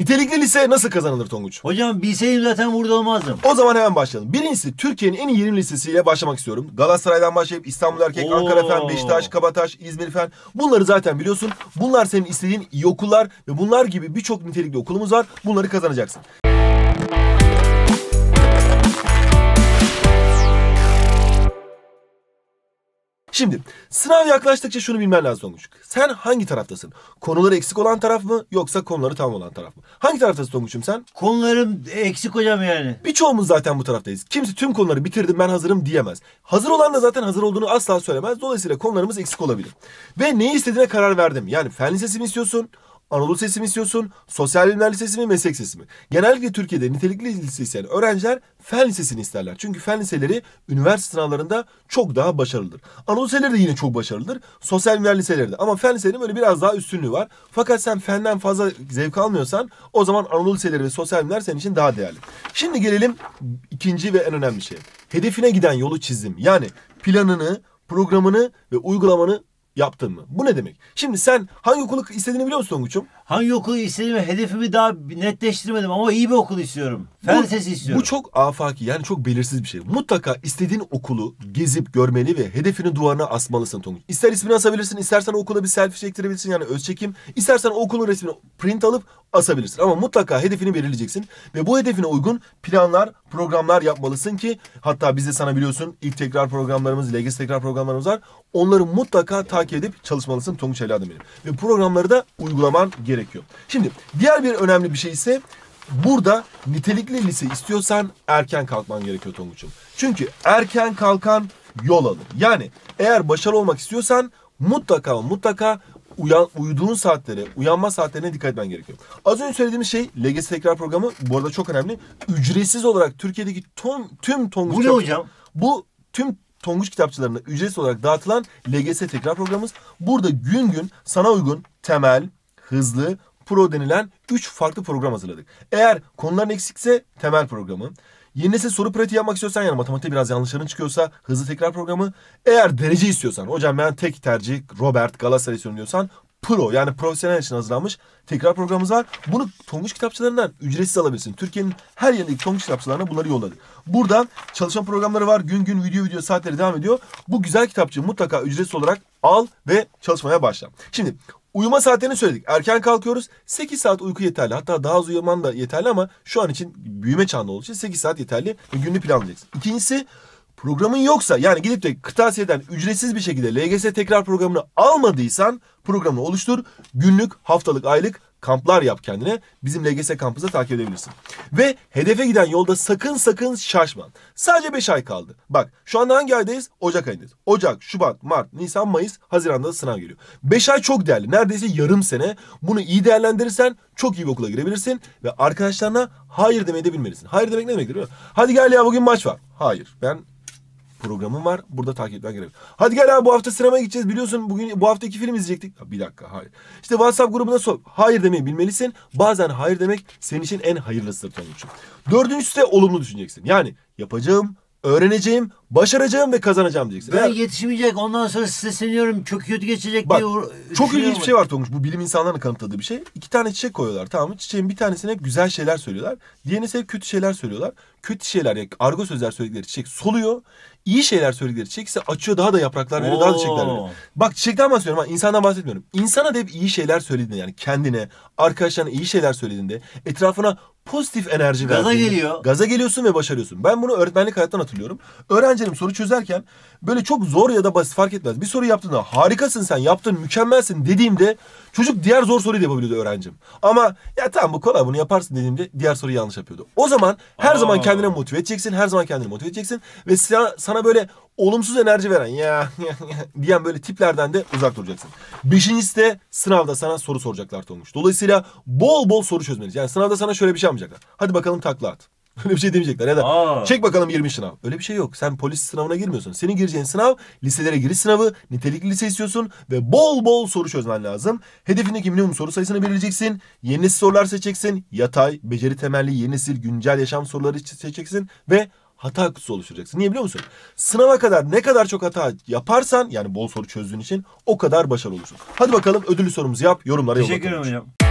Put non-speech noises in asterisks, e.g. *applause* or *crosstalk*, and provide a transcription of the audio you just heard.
Nitelikli lise nasıl kazanılır Tonguç? Hocam bilseydim zaten burada olmazdım. O zaman hemen başlayalım. Birincisi Türkiye'nin en iyi 20 lisesiyle başlamak istiyorum. Galatasaray'dan başlayıp İstanbul Erkek, Oo. Ankara Fen, Beşiktaş, Kabataş, İzmir Fen. Bunları zaten biliyorsun. Bunlar senin istediğin iyi okullar ve bunlar gibi birçok nitelikli okulumuz var. Bunları kazanacaksın. Şimdi sınav yaklaştıkça şunu bilmen lazım Tonguç. Sen hangi taraftasın? Konuları eksik olan taraf mı yoksa konuları tam olan taraf mı? Hangi taraftasın Tonguç'um sen? Konularım eksik hocam yani. Birçoğumuz zaten bu taraftayız. Kimse tüm konuları bitirdim ben hazırım diyemez. Hazır olan da zaten hazır olduğunu asla söylemez. Dolayısıyla konularımız eksik olabilir. Ve neyi istediğine karar verdim. Yani fen lisesi mi istiyorsun? Anadolu Lisesi mi istiyorsun? Sosyal Bilimler Lisesi mi? Meslek Lisesi mi? Genellikle Türkiye'de nitelikli lise isteyen öğrenciler fen lisesini isterler. Çünkü fen liseleri üniversite sınavlarında çok daha başarılıdır. Anadolu liseleri de yine çok başarılıdır. Sosyal bilimler liseleri de. Ama fen liselerinin böyle biraz daha üstünlüğü var. Fakat sen fenden fazla zevk almıyorsan o zaman Anadolu liseleri ve sosyal bilimler senin için daha değerli. Şimdi gelelim ikinci ve en önemli şey. Hedefine giden yolu çizdim. Yani planını, programını ve uygulamanı yaptın mı? Bu ne demek? Şimdi sen hangi okulu istediğini biliyor musun Tonguç'um? Hangi okulu istediğimi, hedefimi daha netleştirmedim ama iyi bir okul istiyorum. Fen lisesi istiyorum. Bu çok afaki yani çok belirsiz bir şey. Mutlaka istediğin okulu gezip görmeli ve hedefini duvarına asmalısın Tonguç. İster ismini asabilirsin, istersen okula bir selfie çektirebilirsin yani öz çekim. İstersen okulun resmini print alıp asabilirsin. Ama mutlaka hedefini belirleyeceksin ve bu hedefine uygun planlar, programlar yapmalısın ki hatta biz de sana biliyorsun ilk tekrar programlarımız, legacy tekrar programlarımız var. Onları mutlaka takip edip çalışmalısın Tonguç evladım benim. Ve programları da uygulaman gerekiyor gerekiyor. Şimdi diğer bir önemli bir şey ise burada nitelikli lise istiyorsan erken kalkman gerekiyor Tonguç'um. Çünkü erken kalkan yol alır. Yani eğer başarılı olmak istiyorsan mutlaka mutlaka uyan, uyuduğun saatlere, uyanma saatlerine dikkat etmen gerekiyor. Az önce söylediğimiz şey LGS tekrar programı bu arada çok önemli. Ücretsiz olarak Türkiye'deki tom, tüm Tonguç... Bu ne hocam? Bu tüm Tonguç kitapçılarına ücretsiz olarak dağıtılan LGS tekrar programımız. Burada gün gün sana uygun temel, hızlı pro denilen 3 farklı program hazırladık. Eğer konuların eksikse temel programı. Yeni nesil soru pratiği yapmak istiyorsan yani matematikte biraz yanlışların çıkıyorsa hızlı tekrar programı. Eğer derece istiyorsan hocam ben tek tercih Robert Galatasaray istiyorum diyorsan Pro yani profesyonel için hazırlanmış tekrar programımız var. Bunu Tonguç kitapçılarından ücretsiz alabilirsin. Türkiye'nin her yerindeki Tonguç kitapçılarına bunları yolladık. Burada çalışan programları var. Gün gün video video saatleri devam ediyor. Bu güzel kitapçığı mutlaka ücretsiz olarak al ve çalışmaya başla. Şimdi Uyuma saatlerini söyledik. Erken kalkıyoruz. 8 saat uyku yeterli. Hatta daha az uyuman da yeterli ama şu an için büyüme çağında olduğu için 8 saat yeterli ve gününü planlayacaksın. İkincisi programın yoksa yani gidip de kırtasiyeden ücretsiz bir şekilde LGS tekrar programını almadıysan programını oluştur. Günlük, haftalık, aylık kamplar yap kendine. Bizim LGS kampımızda takip edebilirsin. Ve hedefe giden yolda sakın sakın şaşma. Sadece 5 ay kaldı. Bak şu anda hangi aydayız? Ocak ayındayız. Ocak, Şubat, Mart, Nisan, Mayıs, Haziran'da sınav geliyor. 5 ay çok değerli. Neredeyse yarım sene. Bunu iyi değerlendirirsen çok iyi bir okula girebilirsin. Ve arkadaşlarına hayır demeyi de bilmelisin. Hayır demek ne demektir? Hadi gel ya bugün maç var. Hayır. Ben programım var. Burada takip etmen gerek. Hadi gel abi bu hafta sinemaya gideceğiz. Biliyorsun bugün bu hafta iki film izleyecektik. Ya bir dakika hayır. İşte WhatsApp grubuna sor. Hayır demeyi bilmelisin. Bazen hayır demek senin için en hayırlısıdır Tonguç'um. Dördüncüsü de olumlu düşüneceksin. Yani yapacağım öğreneceğim, başaracağım ve kazanacağım diyeceksin. Ben Eğer... yetişmeyecek ondan sonra sesleniyorum çok kötü geçecek Bak, diye Çok ilginç bir şey var Tonguç bu bilim insanlarının kanıtladığı bir şey. İki tane çiçek koyuyorlar tamam mı? Çiçeğin bir tanesine hep güzel şeyler söylüyorlar. Diğerine ise kötü şeyler söylüyorlar. Kötü şeyler yani argo sözler söyledikleri çiçek soluyor. İyi şeyler söyledikleri çiçek ise açıyor daha da yapraklar veriyor daha da çiçekler veriyor. Bak çiçekten bahsediyorum ama insandan bahsetmiyorum. İnsana da hep iyi şeyler söylediğinde yani kendine, arkadaşlarına iyi şeyler söylediğinde etrafına pozitif enerji Gaza verdiğini. geliyor. Gaza geliyorsun ve başarıyorsun. Ben bunu öğretmenlik hayattan hatırlıyorum. Öğrencilerim soru çözerken böyle çok zor ya da basit fark etmez. Bir soru yaptığında harikasın sen yaptın mükemmelsin dediğimde çocuk diğer zor soruyu da yapabiliyordu öğrencim. Ama ya tamam bu kolay bunu yaparsın dediğimde diğer soruyu yanlış yapıyordu. O zaman her Aa. zaman kendine motive edeceksin. Her zaman kendini motive edeceksin. Ve sana, sana böyle olumsuz enerji veren ya diyen böyle tiplerden de uzak duracaksın. Beşincisi de sınavda sana soru soracaklar Tonguç. Dolayısıyla bol bol soru çözmeliyiz. Yani sınavda sana şöyle bir şey yapmayacaklar. Hadi bakalım takla at. *laughs* Öyle bir şey demeyecekler. Ya da Aa. çek bakalım 20 sınav. Öyle bir şey yok. Sen polis sınavına girmiyorsun. Senin gireceğin sınav liselere giriş sınavı. Nitelikli lise istiyorsun ve bol bol soru çözmen lazım. Hedefindeki minimum soru sayısını belirleyeceksin. Yeni sorular seçeceksin. Yatay, beceri temelli, yeni nesil, güncel yaşam soruları seçeceksin. Ve hata kutusu oluşturacaksın. Niye biliyor musun? Sınava kadar ne kadar çok hata yaparsan yani bol soru çözdüğün için o kadar başarılı olursun. Hadi bakalım ödüllü sorumuzu yap. Yorumlara yolla. Teşekkür ederim hocam.